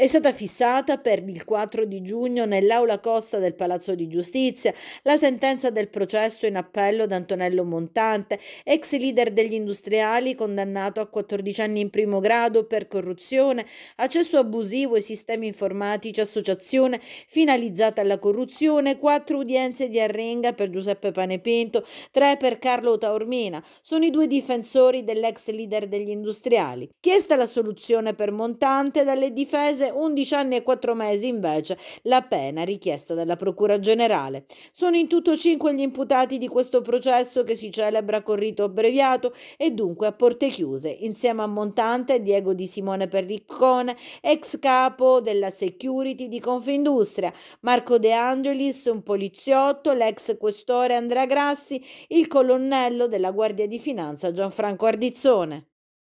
È stata fissata per il 4 di giugno nell'aula Costa del Palazzo di Giustizia la sentenza del processo in appello ad Antonello Montante, ex leader degli industriali condannato a 14 anni in primo grado per corruzione, accesso abusivo ai sistemi informatici, associazione finalizzata alla corruzione, quattro udienze di arrenga per Giuseppe Panepinto, tre per Carlo Taormina. Sono i due difensori dell'ex leader degli industriali. Chiesta la soluzione per Montante dalle difese 11 anni e 4 mesi invece la pena richiesta dalla Procura Generale. Sono in tutto 5 gli imputati di questo processo che si celebra con rito abbreviato e dunque a porte chiuse, insieme a Montante, Diego Di Simone Perriccone, ex capo della security di Confindustria, Marco De Angelis, un poliziotto, l'ex questore Andrea Grassi, il colonnello della Guardia di Finanza Gianfranco Ardizzone.